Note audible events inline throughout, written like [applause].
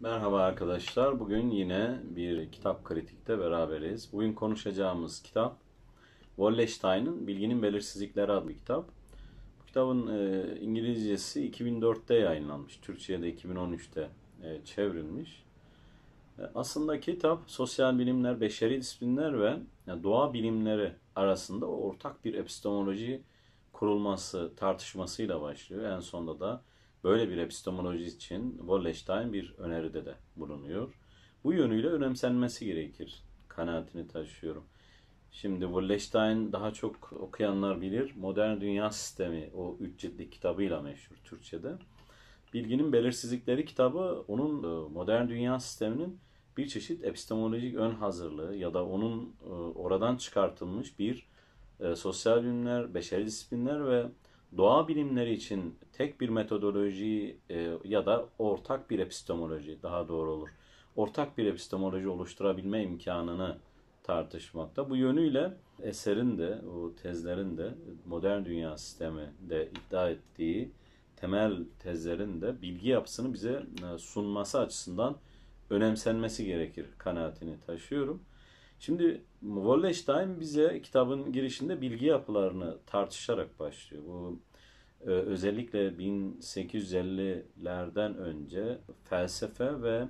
Merhaba arkadaşlar. Bugün yine bir kitap kritikte beraberiz. Bugün konuşacağımız kitap Wallenstein'ın Bilginin Belirsizlikleri adlı kitap. Bu kitabın e, İngilizcesi 2004'te yayınlanmış. Türkçe'de 2013'te e, çevrilmiş. E, aslında kitap sosyal bilimler, beşeri disiplinler ve yani doğa bilimleri arasında ortak bir epistemoloji kurulması tartışmasıyla başlıyor. En sonunda da Böyle bir epistemoloji için Wallerstein bir öneride de bulunuyor. Bu yönüyle önemsenmesi gerekir kanaatini taşıyorum. Şimdi Wallerstein daha çok okuyanlar bilir. Modern Dünya Sistemi o üç ciltlik kitabıyla meşhur Türkçe'de. Bilginin Belirsizlikleri kitabı onun e, modern dünya sisteminin bir çeşit epistemolojik ön hazırlığı ya da onun e, oradan çıkartılmış bir e, sosyal bilimler, beşeri disiplinler ve doğa bilimleri için tek bir metodoloji e, ya da ortak bir epistemoloji daha doğru olur. Ortak bir epistemoloji oluşturabilme imkanını tartışmakta. Bu yönüyle eserin de, o tezlerin de modern dünya sistemi de iddia ettiği temel tezlerin de bilgi yapısını bize e, sunması açısından önemsenmesi gerekir kanaatini taşıyorum. Şimdi Wallenstein bize kitabın girişinde bilgi yapılarını tartışarak başlıyor. Bu e, özellikle 1850'lerden önce felsefe ve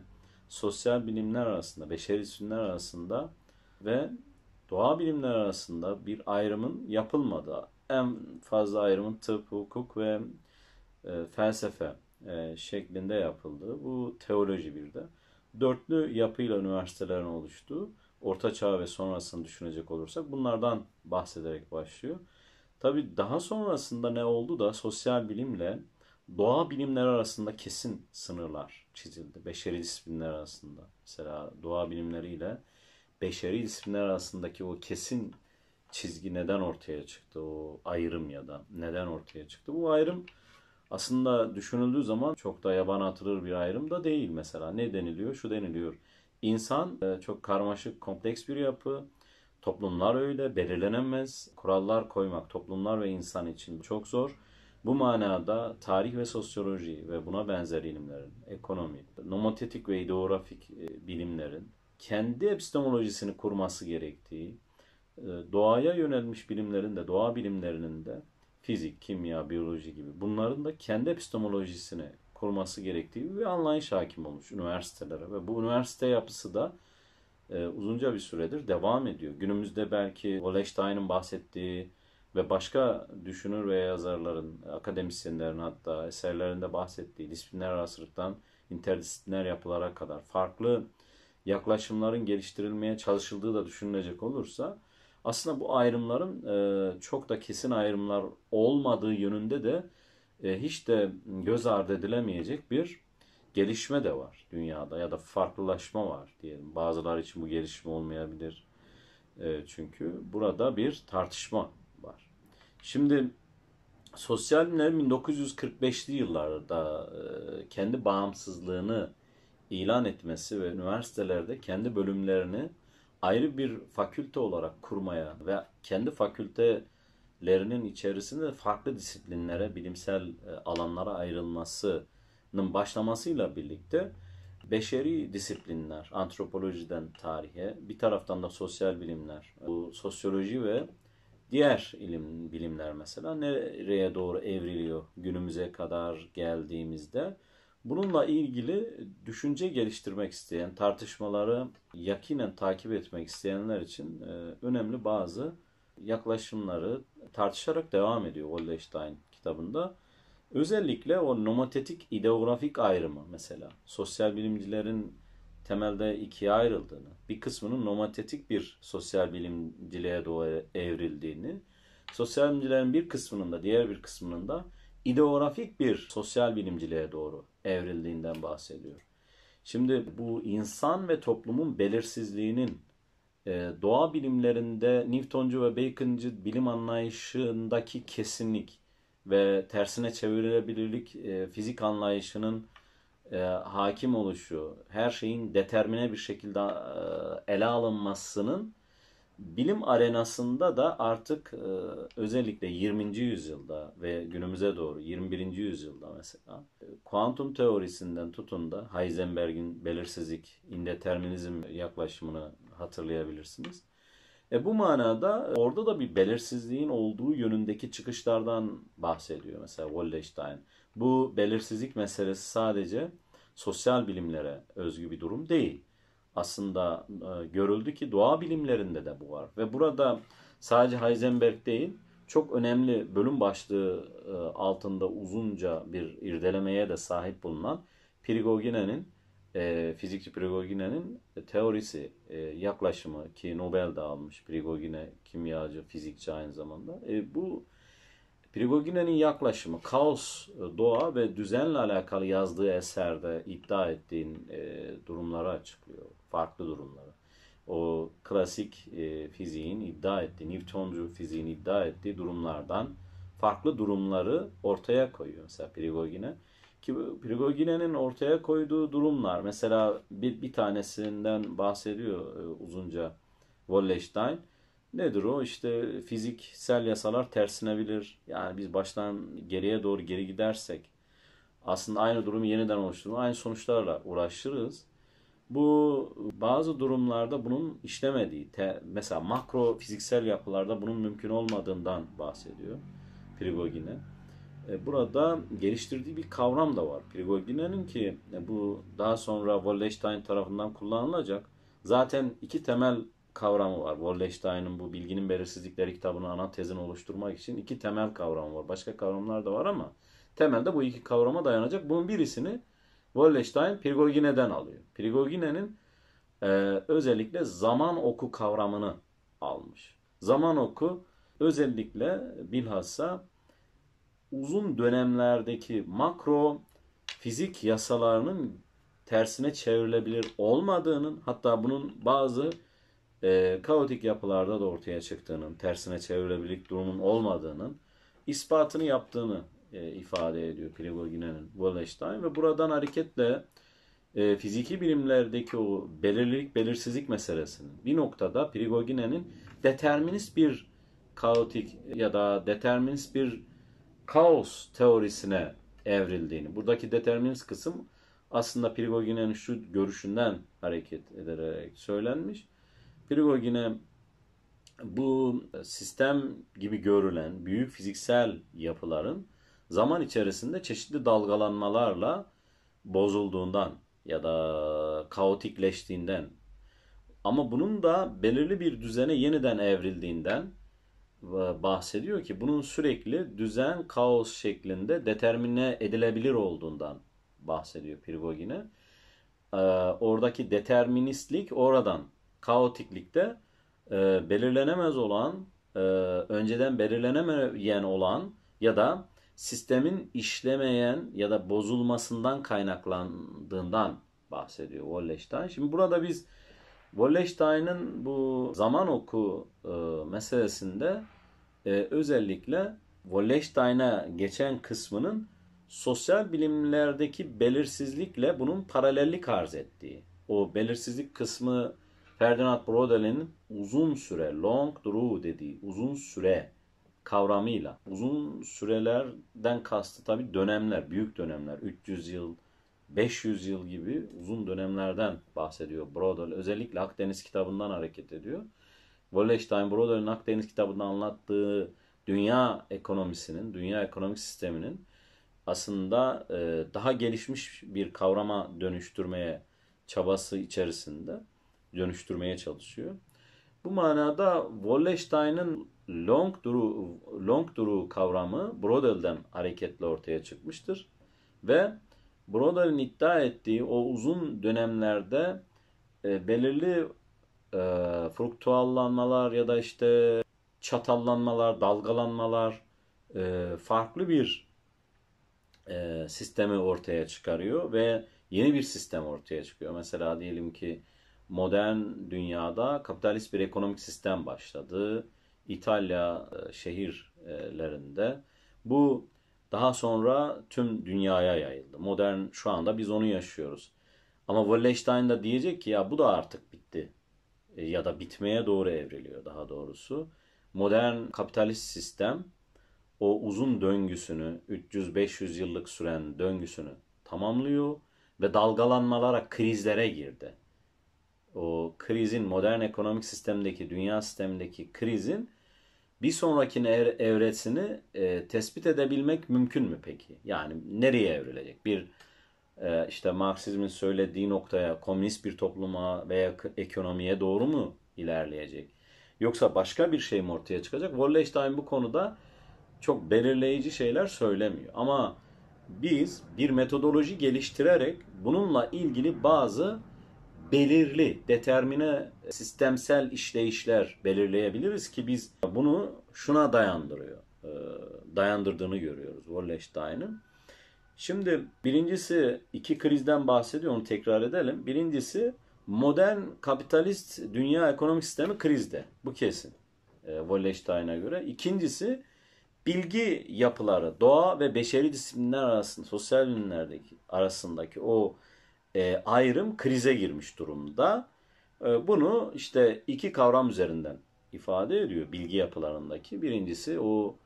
sosyal bilimler arasında, beşeri bilimler arasında ve doğa bilimler arasında bir ayrımın yapılmadığı, en fazla ayrımın tıp, hukuk ve e, felsefe e, şeklinde yapıldığı, bu teoloji bir de, dörtlü yapıyla üniversitelerin oluştuğu Orta Çağ ve sonrasını düşünecek olursak bunlardan bahsederek başlıyor. Tabi daha sonrasında ne oldu da sosyal bilimle doğa bilimleri arasında kesin sınırlar çizildi. Beşeri disiplinler arasında. Mesela doğa bilimleriyle beşeri disiplinler arasındaki o kesin çizgi neden ortaya çıktı? O ayrım ya da neden ortaya çıktı? Bu ayrım aslında düşünüldüğü zaman çok da yaban atılır bir ayrım da değil mesela. Ne deniliyor? Şu deniliyor. İnsan e, çok karmaşık, kompleks bir yapı. Toplumlar öyle, belirlenemez. Kurallar koymak toplumlar ve insan için çok zor. Bu manada tarih ve sosyoloji ve buna benzer ilimlerin, ekonomi, nomotetik ve ideografik e, bilimlerin kendi epistemolojisini kurması gerektiği, e, doğaya yönelmiş bilimlerin de, doğa bilimlerinin de fizik, kimya, biyoloji gibi bunların da kendi epistemolojisini kurması gerektiği bir anlayış hakim olmuş üniversitelere ve bu üniversite yapısı da e, uzunca bir süredir devam ediyor. Günümüzde belki Wallenstein'ın bahsettiği ve başka düşünür ve yazarların, akademisyenlerin hatta eserlerinde bahsettiği disiplinler arasılıktan interdisipliner yapılara kadar farklı yaklaşımların geliştirilmeye çalışıldığı da düşünülecek olursa aslında bu ayrımların e, çok da kesin ayrımlar olmadığı yönünde de e, hiç de göz ardı edilemeyecek bir gelişme de var dünyada ya da farklılaşma var diyelim. Bazılar için bu gelişme olmayabilir. E, çünkü burada bir tartışma var. Şimdi sosyal bilimler 1945'li yıllarda e, kendi bağımsızlığını ilan etmesi ve üniversitelerde kendi bölümlerini ayrı bir fakülte olarak kurmaya ve kendi fakülte lerinin içerisinde farklı disiplinlere, bilimsel e, alanlara ayrılmasının başlamasıyla birlikte beşeri disiplinler, antropolojiden tarihe, bir taraftan da sosyal bilimler, bu sosyoloji ve diğer ilim bilimler mesela nereye doğru evriliyor günümüze kadar geldiğimizde bununla ilgili düşünce geliştirmek isteyen, tartışmaları yakinen takip etmek isteyenler için e, önemli bazı yaklaşımları tartışarak devam ediyor Wollenstein kitabında. Özellikle o nomotetik ideografik ayrımı mesela sosyal bilimcilerin temelde ikiye ayrıldığını, bir kısmının nomotetik bir sosyal bilimciliğe doğru evrildiğini, sosyal bilimcilerin bir kısmının da diğer bir kısmının da ideografik bir sosyal bilimciliğe doğru evrildiğinden bahsediyor. Şimdi bu insan ve toplumun belirsizliğinin ee, doğa bilimlerinde Newtoncu ve Baconcu bilim anlayışındaki kesinlik ve tersine çevirilebilirlik e, fizik anlayışının e, hakim oluşu, her şeyin determine bir şekilde e, ele alınmasının bilim arenasında da artık özellikle 20. yüzyılda ve günümüze doğru 21. yüzyılda mesela kuantum teorisinden tutun da Heisenberg'in belirsizlik, indeterminizm yaklaşımını hatırlayabilirsiniz. E bu manada orada da bir belirsizliğin olduğu yönündeki çıkışlardan bahsediyor mesela Wallerstein. Bu belirsizlik meselesi sadece sosyal bilimlere özgü bir durum değil. Aslında e, görüldü ki doğa bilimlerinde de bu var. Ve burada sadece Heisenberg değil, çok önemli bölüm başlığı e, altında uzunca bir irdelemeye de sahip bulunan Prigogina'nın e, fizikçi Prigogina'nın teorisi, e, yaklaşımı ki Nobel de almış. Prigogina kimyacı, fizikçi aynı zamanda. E, bu Prigogina'nın yaklaşımı, kaos, e, doğa ve düzenle alakalı yazdığı eserde iddia ettiğin e, durumları açıklıyor. Farklı durumları. O klasik e, fiziğin iddia ettiği, Newtoncu fiziğin iddia ettiği durumlardan farklı durumları ortaya koyuyor mesela Prigogina ki Prigogine'nin ortaya koyduğu durumlar mesela bir, bir tanesinden bahsediyor e, uzunca Wallenstein. Nedir o? İşte fiziksel yasalar tersinebilir. Yani biz baştan geriye doğru geri gidersek aslında aynı durumu yeniden oluşturma, aynı sonuçlarla uğraşırız. Bu bazı durumlarda bunun işlemediği, te, mesela makro fiziksel yapılarda bunun mümkün olmadığından bahsediyor Prigogine. E, burada geliştirdiği bir kavram da var. Prigogina'nın ki e, bu daha sonra Wallenstein tarafından kullanılacak. Zaten iki temel kavramı var. Wallenstein'ın bu bilginin belirsizlikleri kitabını ana tezini oluşturmak için iki temel kavramı var. Başka kavramlar da var ama temelde bu iki kavrama dayanacak. Bunun birisini Wallenstein Prigogine'den alıyor. Prigogine'nin e, özellikle zaman oku kavramını almış. Zaman oku özellikle bilhassa uzun dönemlerdeki makro fizik yasalarının tersine çevrilebilir olmadığının hatta bunun bazı e, kaotik yapılarda da ortaya çıktığının, tersine çevrilebilik durumun olmadığının ispatını yaptığını e, ifade ediyor Prigogine'nin Wallenstein ve buradan hareketle e, fiziki bilimlerdeki o belirlilik belirsizlik meselesinin bir noktada Prigogine'nin determinist bir kaotik ya da determinist bir kaos teorisine evrildiğini. Buradaki determinist kısım aslında Prigogine'nin şu görüşünden hareket ederek söylenmiş. Prigogine bu sistem gibi görülen büyük fiziksel yapıların zaman içerisinde çeşitli dalgalanmalarla bozulduğundan ya da kaotikleştiğinden ama bunun da belirli bir düzene yeniden evrildiğinden e, bahsediyor ki bunun sürekli düzen kaos şeklinde determine edilebilir olduğundan bahsediyor Privogin'e. E, oradaki deterministlik oradan kaotiklikte e, belirlenemez olan önceden belirlenemeyen olan ya da sistemin işlemeyen ya da bozulmasından kaynaklandığından bahsediyor Wallenstein. Şimdi burada biz Wallenstein'ın bu zaman oku e, meselesinde e, özellikle Wallenstein'a geçen kısmının sosyal bilimlerdeki belirsizlikle bunun paralellik arz ettiği. O belirsizlik kısmı Ferdinand Brodel'in uzun süre, long through dediği uzun süre kavramıyla uzun sürelerden kastı tabi dönemler, büyük dönemler, 300 yıl, 500 yıl gibi uzun dönemlerden bahsediyor Brodel. Özellikle Akdeniz kitabından hareket ediyor. Wallenstein Broder'ın Akdeniz kitabında anlattığı dünya ekonomisinin, dünya ekonomik sisteminin aslında e, daha gelişmiş bir kavrama dönüştürmeye çabası içerisinde dönüştürmeye çalışıyor. Bu manada Wallenstein'ın long duru long duru kavramı Brodel'den hareketle ortaya çıkmıştır ve Brodel'in iddia ettiği o uzun dönemlerde e, belirli e, fruktuallanmalar ya da işte çatallanmalar, dalgalanmalar e, farklı bir e, sistemi ortaya çıkarıyor ve yeni bir sistem ortaya çıkıyor. Mesela diyelim ki modern dünyada kapitalist bir ekonomik sistem başladı. İtalya e, şehirlerinde bu daha sonra tüm dünyaya yayıldı. Modern şu anda biz onu yaşıyoruz. Ama Wallenstein da diyecek ki ya bu da artık bitti. E, ya da bitmeye doğru evriliyor daha doğrusu. Modern kapitalist sistem o uzun döngüsünü 300-500 yıllık süren döngüsünü tamamlıyor ve dalgalanmalara, krizlere girdi. O krizin modern ekonomik sistemdeki, dünya sistemindeki krizin bir sonraki evresini e, tespit edebilmek mümkün mü peki? Yani nereye evrilecek? Bir ee, işte Marksizmin söylediği noktaya, komünist bir topluma veya ekonomiye doğru mu ilerleyecek? Yoksa başka bir şey mi ortaya çıkacak? Wallerstein bu konuda çok belirleyici şeyler söylemiyor. Ama biz bir metodoloji geliştirerek bununla ilgili bazı belirli, determine sistemsel işleyişler belirleyebiliriz ki biz bunu şuna dayandırıyor. E, dayandırdığını görüyoruz Wallerstein'ın. Şimdi birincisi iki krizden bahsediyor onu tekrar edelim. Birincisi modern kapitalist dünya ekonomik sistemi krizde. Bu kesin. E, Wallerstein'a göre. İkincisi bilgi yapıları, doğa ve beşeri disiplinler arasında, sosyal bilimlerdeki arasındaki o e, ayrım krize girmiş durumda. E, bunu işte iki kavram üzerinden ifade ediyor bilgi yapılarındaki. Birincisi o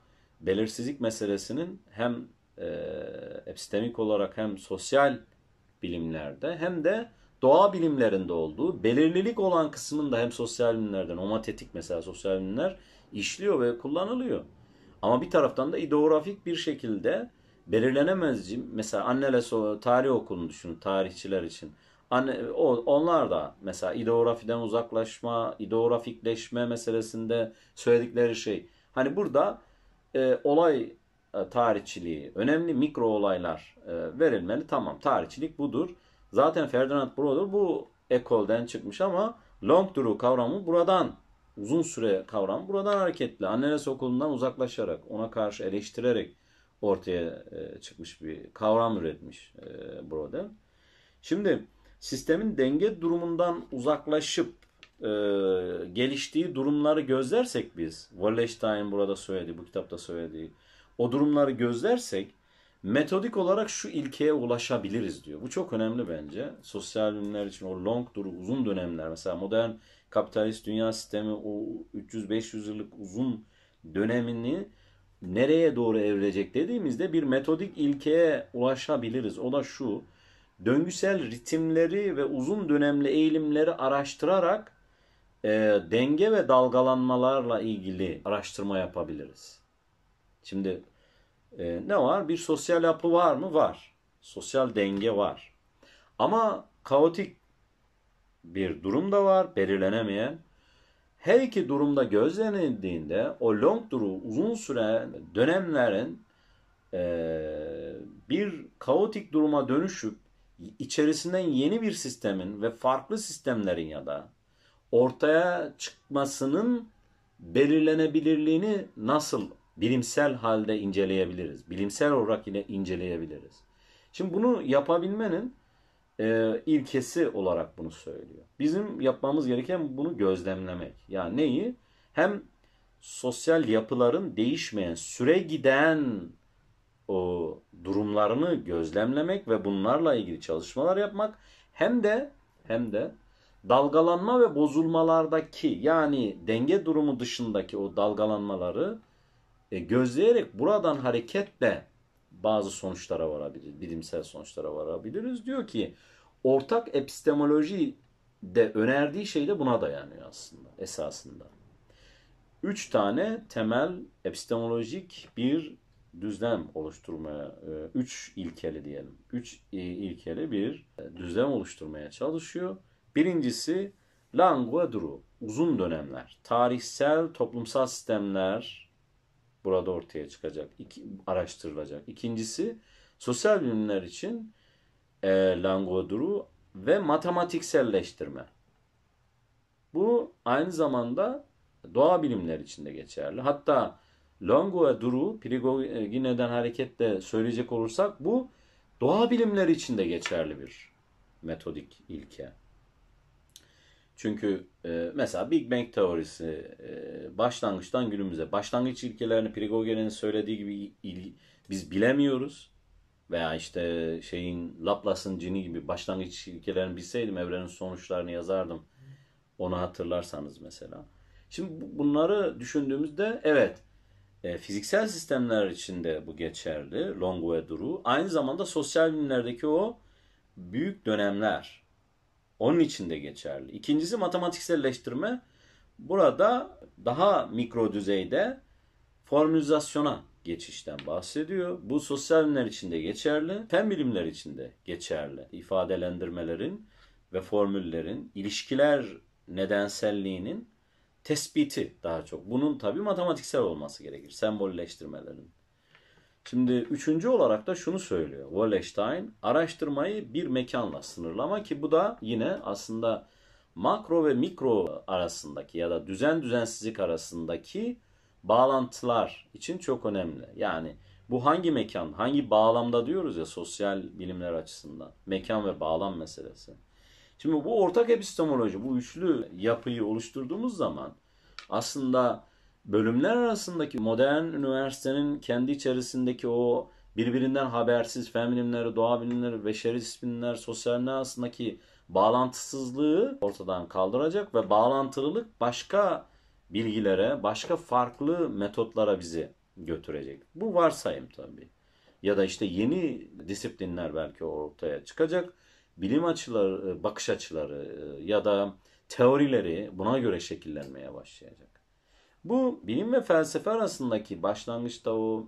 belirsizlik meselesinin hem e, epistemik olarak hem sosyal bilimlerde hem de doğa bilimlerinde olduğu belirlilik olan da hem sosyal bilimlerden omatetik mesela sosyal bilimler işliyor ve kullanılıyor. Ama bir taraftan da ideografik bir şekilde belirlenemez mesela annele so tarih okulunu düşünün tarihçiler için. Anne, o, onlar da mesela ideografiden uzaklaşma, ideografikleşme meselesinde söyledikleri şey. Hani burada e, olay e, tarihçiliği önemli mikro olaylar e, verilmeli. Tamam tarihçilik budur. Zaten Ferdinand Brodel bu ekolden çıkmış ama long duru kavramı buradan uzun süre kavram buradan hareketli. Annenesi okulundan uzaklaşarak ona karşı eleştirerek ortaya e, çıkmış bir kavram üretmiş Brodel. Şimdi sistemin denge durumundan uzaklaşıp e, geliştiği durumları gözlersek biz, Wallerstein burada söyledi bu kitapta söylediği, o durumları gözlersek metodik olarak şu ilkeye ulaşabiliriz diyor. Bu çok önemli bence. Sosyal bilimler için o long duru uzun dönemler mesela modern kapitalist dünya sistemi o 300-500 yıllık uzun dönemini nereye doğru evrilecek dediğimizde bir metodik ilkeye ulaşabiliriz. O da şu. Döngüsel ritimleri ve uzun dönemli eğilimleri araştırarak e, denge ve dalgalanmalarla ilgili araştırma yapabiliriz. Şimdi e, ne var? Bir sosyal yapı var mı? Var. Sosyal denge var. Ama kaotik bir durum da var, belirlenemeyen. Her iki durumda gözlenildiğinde o long duru uzun süre dönemlerin e, bir kaotik duruma dönüşüp içerisinden yeni bir sistemin ve farklı sistemlerin ya da ortaya çıkmasının belirlenebilirliğini nasıl bilimsel halde inceleyebiliriz. Bilimsel olarak yine inceleyebiliriz. Şimdi bunu yapabilmenin e, ilkesi olarak bunu söylüyor. Bizim yapmamız gereken bunu gözlemlemek. Yani neyi? Hem sosyal yapıların değişmeyen, süre giden o durumlarını gözlemlemek ve bunlarla ilgili çalışmalar yapmak hem de hem de dalgalanma ve bozulmalardaki yani denge durumu dışındaki o dalgalanmaları e, gözleyerek buradan hareketle bazı sonuçlara varabilir, bilimsel sonuçlara varabiliriz. Diyor ki ortak epistemoloji de önerdiği şey de buna dayanıyor aslında esasında. Üç tane temel epistemolojik bir düzlem oluşturmaya, e, üç ilkeli diyelim, üç e, ilkeli bir e, düzlem oluşturmaya çalışıyor. Birincisi langue duru, uzun dönemler, tarihsel toplumsal sistemler burada ortaya çıkacak, iki, araştırılacak. İkincisi sosyal bilimler için e, Langodru ve matematikselleştirme. Bu aynı zamanda doğa bilimler için de geçerli. Hatta Longo ve Duru, Prigogine'den hareketle söyleyecek olursak bu doğa bilimleri için de geçerli bir metodik ilke. Çünkü e, mesela Big Bang teorisi e, başlangıçtan günümüze başlangıç ilkelerini Prigogene'nin söylediği gibi il, biz bilemiyoruz. Veya işte şeyin Laplace'ın cini gibi başlangıç ilkelerini bilseydim evrenin sonuçlarını yazardım. Onu hatırlarsanız mesela. Şimdi bunları düşündüğümüzde evet e, fiziksel sistemler içinde bu geçerli. Long ve Duru. Aynı zamanda sosyal bilimlerdeki o büyük dönemler onun için de geçerli. İkincisi matematikselleştirme burada daha mikro düzeyde formülizasyona geçişten bahsediyor. Bu sosyal bilimler için de geçerli, fen bilimler için de geçerli. İfadelendirmelerin ve formüllerin, ilişkiler nedenselliğinin tespiti daha çok. Bunun tabii matematiksel olması gerekir, sembolleştirmelerin. Şimdi üçüncü olarak da şunu söylüyor Wallerstein. Araştırmayı bir mekanla sınırlama ki bu da yine aslında makro ve mikro arasındaki ya da düzen düzensizlik arasındaki bağlantılar için çok önemli. Yani bu hangi mekan, hangi bağlamda diyoruz ya sosyal bilimler açısından. Mekan ve bağlam meselesi. Şimdi bu ortak epistemoloji, bu üçlü yapıyı oluşturduğumuz zaman aslında bölümler arasındaki modern üniversitenin kendi içerisindeki o birbirinden habersiz fen bilimleri, doğa bilimleri, beşeri disiplinler, sosyal bilimler arasındaki bağlantısızlığı ortadan kaldıracak ve bağlantılılık başka bilgilere, başka farklı metotlara bizi götürecek. Bu varsayım tabii. Ya da işte yeni disiplinler belki ortaya çıkacak. Bilim açıları, bakış açıları e, ya da teorileri buna göre şekillenmeye başlayacak. Bu bilim ve felsefe arasındaki başlangıçta o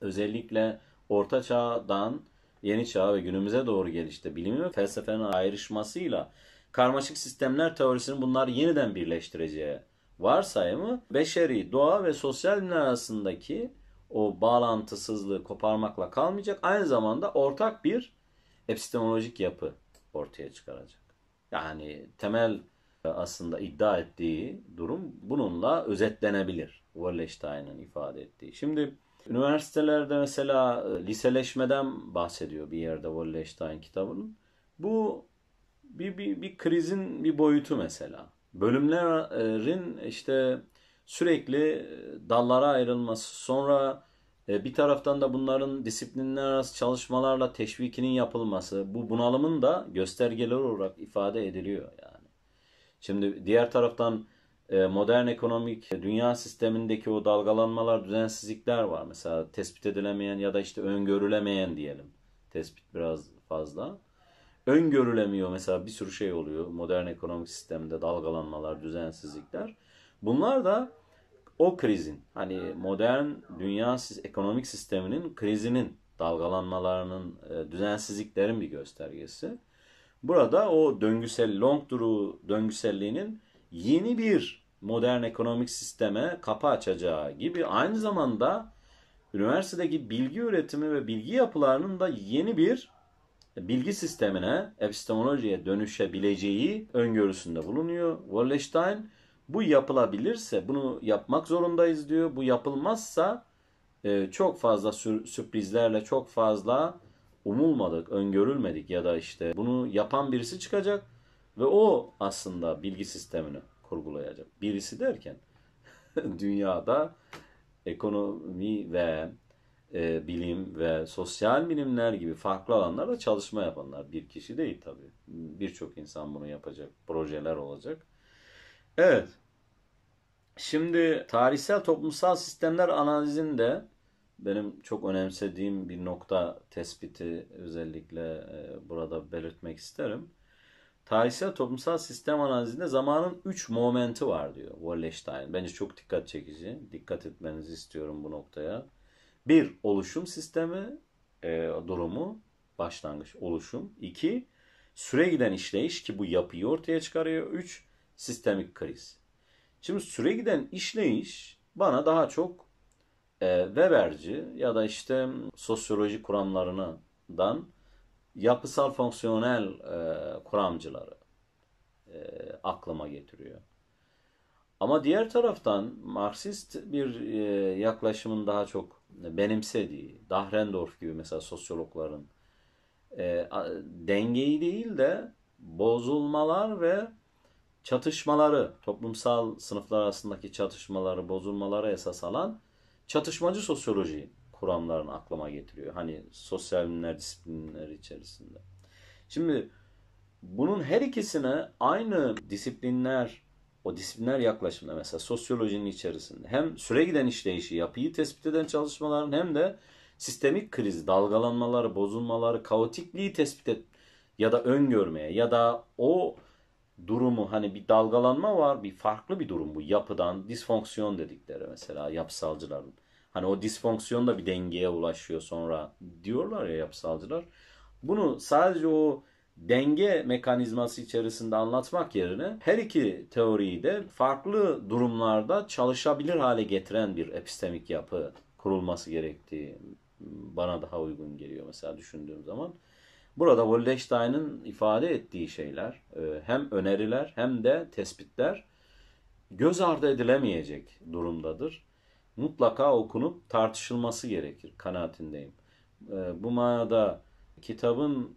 özellikle orta çağdan yeni çağa ve günümüze doğru gelişte bilimin ve felsefenin ayrışmasıyla karmaşık sistemler teorisinin bunlar yeniden birleştireceği varsayımı beşeri, doğa ve sosyal bilimler arasındaki o bağlantısızlığı koparmakla kalmayacak. Aynı zamanda ortak bir epistemolojik yapı ortaya çıkaracak. Yani temel e, aslında iddia ettiği durum bununla özetlenebilir. Wallerstein'in ifade ettiği. Şimdi üniversitelerde mesela e, liseleşmeden bahsediyor bir yerde Wallerstein kitabının. Bu bir, bir, bir krizin bir boyutu mesela. Bölümlerin e, işte sürekli dallara ayrılması sonra bir taraftan da bunların disiplinler arası çalışmalarla teşvikinin yapılması bu bunalımın da göstergeleri olarak ifade ediliyor yani. Şimdi diğer taraftan e, modern ekonomik dünya sistemindeki o dalgalanmalar, düzensizlikler var. Mesela tespit edilemeyen ya da işte öngörülemeyen diyelim. Tespit biraz fazla. Öngörülemiyor mesela bir sürü şey oluyor modern ekonomik sistemde dalgalanmalar, düzensizlikler. Bunlar da o krizin hani modern dünya ekonomik sisteminin krizinin dalgalanmalarının, e, düzensizliklerin bir göstergesi. Burada o döngüsel long duru döngüselliğinin yeni bir modern ekonomik sisteme kapı açacağı gibi aynı zamanda üniversitedeki bilgi üretimi ve bilgi yapılarının da yeni bir bilgi sistemine, epistemolojiye dönüşebileceği öngörüsünde bulunuyor. Wallerstein bu yapılabilirse bunu yapmak zorundayız diyor. Bu yapılmazsa e, çok fazla sürprizlerle, çok fazla umulmadık, öngörülmedik ya da işte bunu yapan birisi çıkacak ve o aslında bilgi sistemini kurgulayacak. Birisi derken [laughs] dünyada ekonomi ve e, bilim ve sosyal bilimler gibi farklı alanlarda çalışma yapanlar. Bir kişi değil tabii. Birçok insan bunu yapacak. Projeler olacak. Evet. Şimdi tarihsel toplumsal sistemler analizinde benim çok önemsediğim bir nokta tespiti özellikle e, burada belirtmek isterim. Tarihsel toplumsal sistem analizinde zamanın 3 momenti var diyor Wallerstein. Bence çok dikkat çekici. Dikkat etmenizi istiyorum bu noktaya. Bir, oluşum sistemi e, durumu, başlangıç, oluşum. İki, süre giden işleyiş ki bu yapıyı ortaya çıkarıyor. Üç, sistemik kriz. Şimdi süre giden işleyiş bana daha çok e, Weberci ya da işte sosyoloji kuramlarından yapısal fonksiyonel e, kuramcıları e, aklıma getiriyor. Ama diğer taraftan Marksist bir e, yaklaşımın daha çok benimsediği, Dahrendorf gibi mesela sosyologların e, dengeyi değil de bozulmalar ve çatışmaları, toplumsal sınıflar arasındaki çatışmaları, bozulmaları esas alan çatışmacı sosyoloji kuramlarını aklıma getiriyor. Hani sosyal bilimler disiplinleri içerisinde. Şimdi bunun her ikisine aynı disiplinler, o disiplinler yaklaşımda mesela sosyolojinin içerisinde hem süre giden işleyişi, yapıyı tespit eden çalışmaların hem de sistemik kriz, dalgalanmaları, bozulmaları, kaotikliği tespit et ya da öngörmeye ya da o durumu hani bir dalgalanma var bir farklı bir durum bu yapıdan disfonksiyon dedikleri mesela yapısalcıların. Hani o disfonksiyon da bir dengeye ulaşıyor sonra diyorlar ya yapısalcılar. Bunu sadece o denge mekanizması içerisinde anlatmak yerine her iki teoriyi de farklı durumlarda çalışabilir hale getiren bir epistemik yapı kurulması gerektiği bana daha uygun geliyor mesela düşündüğüm zaman. Burada Wollechstein'ın ifade ettiği şeyler e, hem öneriler hem de tespitler göz ardı edilemeyecek durumdadır. Mutlaka okunup tartışılması gerekir kanaatindeyim. E, bu manada kitabın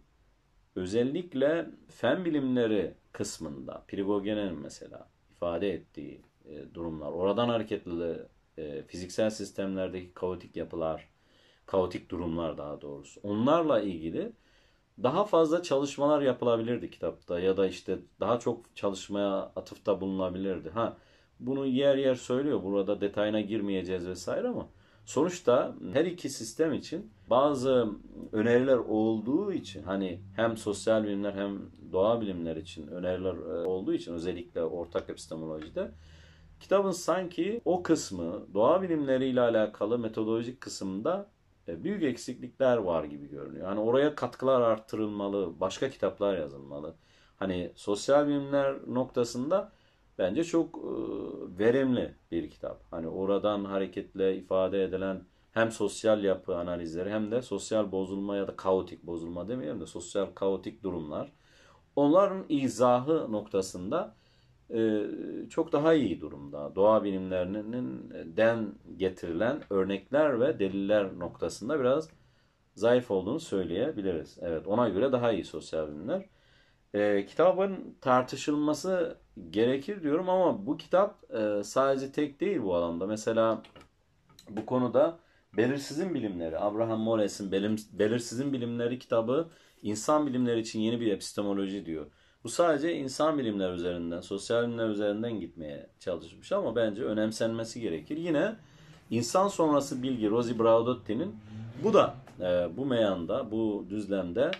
özellikle fen bilimleri kısmında Prigogene'nin mesela ifade ettiği e, durumlar, oradan hareketli fiziksel sistemlerdeki kaotik yapılar, kaotik durumlar daha doğrusu onlarla ilgili daha fazla çalışmalar yapılabilirdi kitapta ya da işte daha çok çalışmaya atıfta bulunabilirdi. Ha bunu yer yer söylüyor. Burada detayına girmeyeceğiz vesaire ama sonuçta her iki sistem için bazı öneriler olduğu için hani hem sosyal bilimler hem doğa bilimler için öneriler e, olduğu için özellikle ortak epistemolojide kitabın sanki o kısmı doğa bilimleriyle alakalı metodolojik kısımda e, büyük eksiklikler var gibi görünüyor. Hani oraya katkılar arttırılmalı, başka kitaplar yazılmalı. Hani sosyal bilimler noktasında bence çok e, verimli bir kitap. Hani oradan hareketle ifade edilen hem sosyal yapı analizleri hem de sosyal bozulma ya da kaotik bozulma demeyelim de sosyal kaotik durumlar. Onların izahı noktasında ee, çok daha iyi durumda. Doğa bilimlerinin e, den getirilen örnekler ve deliller noktasında biraz zayıf olduğunu söyleyebiliriz. Evet ona göre daha iyi sosyal bilimler. E, kitabın tartışılması gerekir diyorum ama bu kitap e, sadece tek değil bu alanda. Mesela bu konuda Belirsizin Bilimleri, Abraham Moles'in Belirsizin Bilimleri kitabı insan bilimleri için yeni bir epistemoloji diyor. Bu sadece insan bilimler üzerinden, sosyal bilimler üzerinden gitmeye çalışmış ama bence önemsenmesi gerekir. Yine insan sonrası bilgi Rosie Braudotti'nin bu da e, bu meyanda, bu düzlemde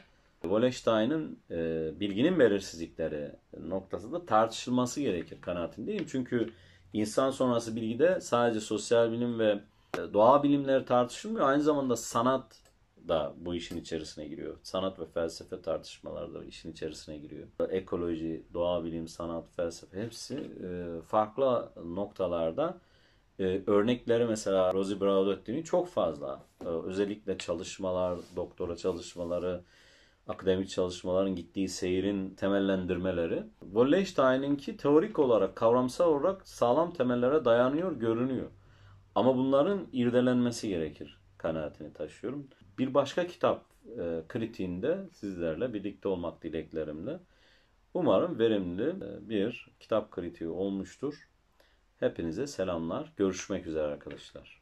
Wallenstein'ın e, bilginin belirsizlikleri noktasında tartışılması gerekir kanaatindeyim. Çünkü insan sonrası bilgide sadece sosyal bilim ve e, doğa bilimleri tartışılmıyor. Aynı zamanda sanat, da bu işin içerisine giriyor. Sanat ve felsefe tartışmaları da işin içerisine giriyor. Ekoloji, doğa bilim, sanat, felsefe hepsi e, farklı noktalarda e, örnekleri mesela Rosie Braudotti'nin çok fazla. E, özellikle çalışmalar, doktora çalışmaları, akademik çalışmaların gittiği seyirin temellendirmeleri. Wollstein'inki teorik olarak, kavramsal olarak sağlam temellere dayanıyor, görünüyor. Ama bunların irdelenmesi gerekir kanaatini taşıyorum. Bir başka kitap e, kritiğinde sizlerle birlikte olmak dileklerimle umarım verimli e, bir kitap kritiği olmuştur. Hepinize selamlar. Görüşmek üzere arkadaşlar.